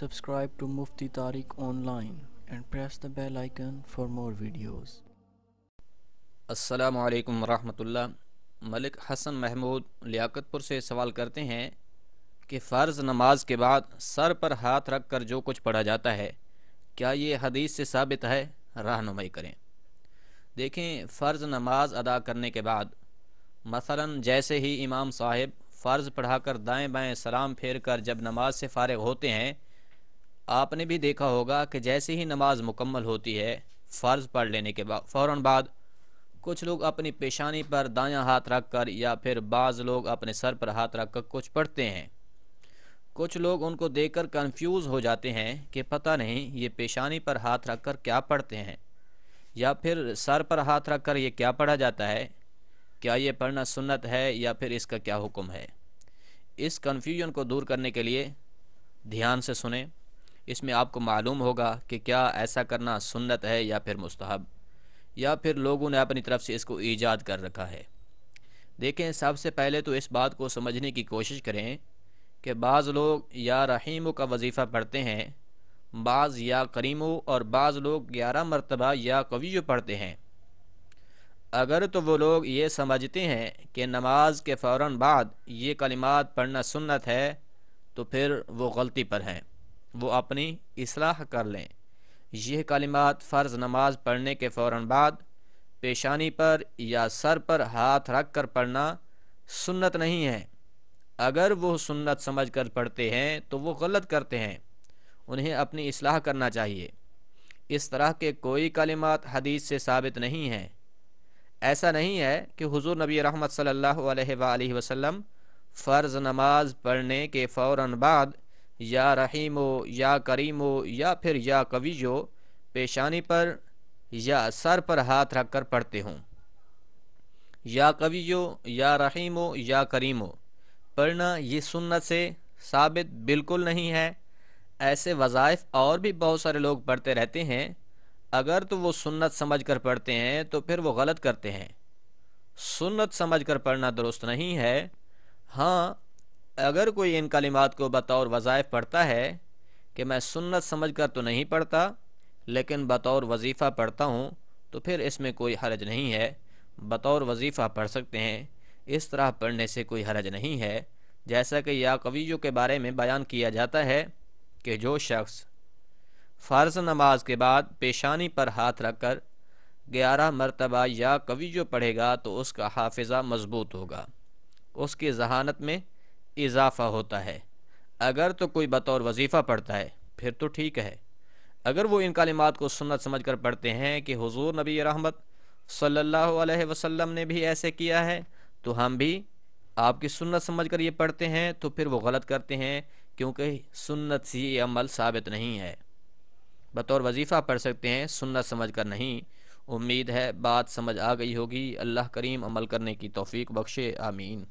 subscribe to Mufti Tariq online and press the bell icon for more videos. असलकम वरहमतुल्ला मलिक हसन महमूद लियाकतपुर से सवाल करते हैं कि फ़र्ज़ नमाज के बाद सर पर हाथ रख कर जो कुछ पढ़ा जाता है क्या ये हदीस से साबित है रहनुमाई करें देखें फ़र्ज़ नमाज अदा करने के बाद मसलन जैसे ही इमाम साहब फ़र्ज़ पढ़ाकर दाएं बाएं सलाम फेर कर जब नमाज से फ़ारग होते हैं आपने भी देखा होगा कि जैसे ही नमाज मुकम्मल होती है फ़र्ज़ पढ़ लेने के बाद फ़ौर बाद कुछ लोग अपनी पेशानी पर दायां हाथ रख कर या फिर बाज़ लोग अपने सर पर हाथ रख कर कुछ पढ़ते हैं कुछ लोग उनको देखकर कंफ्यूज हो जाते हैं कि पता नहीं ये पेशानी पर हाथ रख कर क्या पढ़ते हैं या फिर सर पर हाथ रख कर ये क्या पढ़ा जाता है क्या ये पढ़ना सुन्नत है या फिर इसका क्या हुक्म है इस कन्फ्यूजन को दूर करने के लिए ध्यान से सुने इसमें आपको मालूम होगा कि क्या ऐसा करना सुन्नत है या फिर मुस्तहब या फिर लोगों ने अपनी तरफ से इसको ईजाद कर रखा है देखें सबसे पहले तो इस बात को समझने की कोशिश करें कि बाज़ लोग या रहीमों का वजीफ़ा पढ़ते हैं बाज़ या करीमों और बाज़ लोग ग्यारह मरतबा या कवियों पढ़ते हैं अगर तो वो लोग ये समझते हैं कि नमाज के फ़ौर बाद ये कलिमात पढ़ना सुन्नत है तो फिर वो गलती पर हैं वो अपनी असलाह कर लें यह कलिमात फ़र्ज़ नमाज पढ़ने के फ़ौर बाद पेशानी पर या सर पर हाथ रख कर पढ़ना सुन्नत नहीं है अगर वह सुन्नत समझ कर पढ़ते हैं तो वह गलत करते हैं उन्हें अपनी असलाह करना चाहिए इस तरह के कोई कलिमात हदीस से साबित नहीं हैं ऐसा नहीं है कि हुजूर नबी रहमत सल्लल्लाहु अलैहि वसल्लम फ़र्ज़ नमाज पढ़ने के फ़ौर बाद या रहीम हो या करीम हो या फिर या कवि हो पेशानी पर या सर पर हाथ रख कर पढ़ते हों या कवि हो या रहीम हो या करीम हो पढ़ना ये सुन्नत से साबित बिल्कुल नहीं है ऐसे वज़ाइफ और भी बहुत सारे लोग पढ़ते रहते हैं अगर तो वो सुन्नत समझ कर पढ़ते हैं तो फिर वो गलत करते हैं सुन्नत समझ कर पढ़ना दुरुस्त नहीं है हाँ अगर कोई इन कलिमात को बतौर वज़ाइफ पढ़ता है कि मैं सुन्नत समझ कर तो नहीं पढ़ता लेकिन बतौर वजीफ़ा पढ़ता हूँ तो फिर इसमें कोई हरज नहीं है बतौर वजीफ़ा पढ़ सकते हैं इस तरह पढ़ने से कोई हरज नहीं है जैसा कि या कवियों के बारे में बयान किया जाता है कि जो शख्स फ़र्ज नमाज के बाद पेशानी पर हाथ रख कर ग्यारह मरतबा या कवियों पढ़ेगा तो उसका हाफिज़ा मजबूत होगा उसकी जहानत में इजाफा होता है अगर तो कोई बतौर वजीफ़ा पढ़ता है फिर तो ठीक है अगर वो इन कलिमात को सुन्नत समझ कर पढ़ते हैं कि हुजूर नबी रहमत सल्लल्लाहु अलैहि वसल्लम ने भी ऐसे किया है तो हम भी आपकी सुन्नत समझ कर ये पढ़ते हैं तो फिर वो गलत करते हैं क्योंकि सुन्नत से ये अमल साबित नहीं है बतौर वजीफ़ा पढ़ सकते हैं सुन्नत समझ कर नहीं उम्मीद है बात समझ आ गई होगी अल्लाह करीम अमल करने की तोफ़ी बख्शे आमीन